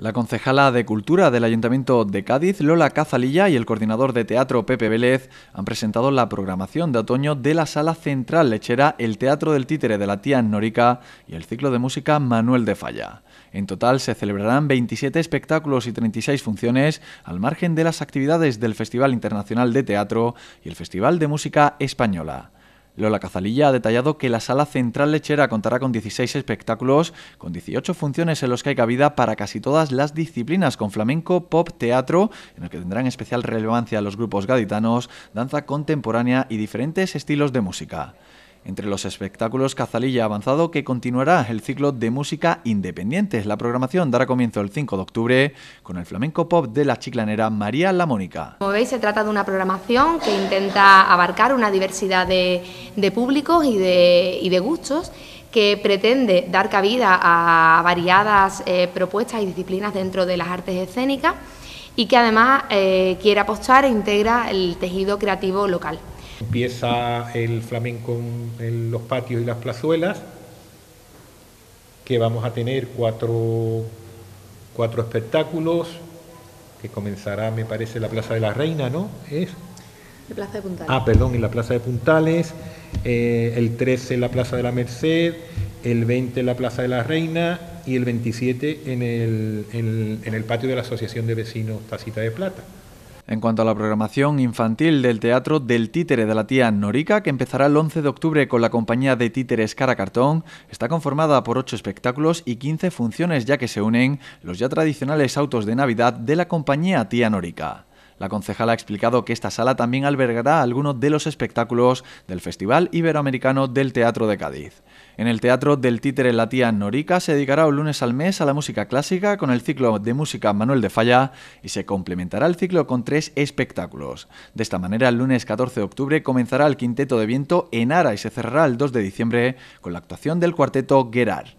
La concejala de Cultura del Ayuntamiento de Cádiz, Lola Cazalilla, y el coordinador de teatro Pepe Vélez han presentado la programación de otoño de la Sala Central Lechera, el Teatro del Títere de la Tía Norica y el ciclo de música Manuel de Falla. En total se celebrarán 27 espectáculos y 36 funciones al margen de las actividades del Festival Internacional de Teatro y el Festival de Música Española. Lola Cazalilla ha detallado que la sala central lechera contará con 16 espectáculos, con 18 funciones en los que hay cabida para casi todas las disciplinas, con flamenco, pop, teatro, en el que tendrán especial relevancia los grupos gaditanos, danza contemporánea y diferentes estilos de música. Entre los espectáculos, Cazalilla ha avanzado que continuará el ciclo de música independiente. La programación dará comienzo el 5 de octubre con el flamenco pop de la chiclanera María La Mónica. Como veis, se trata de una programación que intenta abarcar una diversidad de, públicos y de, gustos que pretende dar cabida a variadas eh, propuestas y disciplinas dentro de las artes escénicas y que además eh, quiere apostar e integra el tejido creativo local. Empieza el flamenco en los patios y las plazuelas, que vamos a tener cuatro, cuatro espectáculos, que comenzará, me parece, la Plaza de la Reina, ¿no? Es. La Plaza de Puntales. Ah, perdón, en la Plaza de Puntales, eh, el 13 en la Plaza de la Merced, el 20 en la Plaza de la Reina y el 27 en el, en el patio de la Asociación de Vecinos Tacita de Plata en cuanto a la programación infantil del Teatro del Títere de la Tía Norica, que empezará el 11 de octubre con la compañía de títeres Cara Cartón, está conformada por 8 espectáculos y 15 funciones ya que se unen los ya tradicionales autos de Navidad de la compañía Tía Norica. La concejala ha explicado que esta sala también albergará algunos de los espectáculos del Festival Iberoamericano del Teatro de Cádiz. En el Teatro del Títere La Tía Norica se dedicará un lunes al mes a la música clásica con el ciclo de música Manuel de Falla y se complementará el ciclo con tres espectáculos. De esta manera, el lunes 14 de octubre comenzará el Quinteto de Viento en Ara y se cerrará el 2 de diciembre con la actuación del cuarteto Gerard.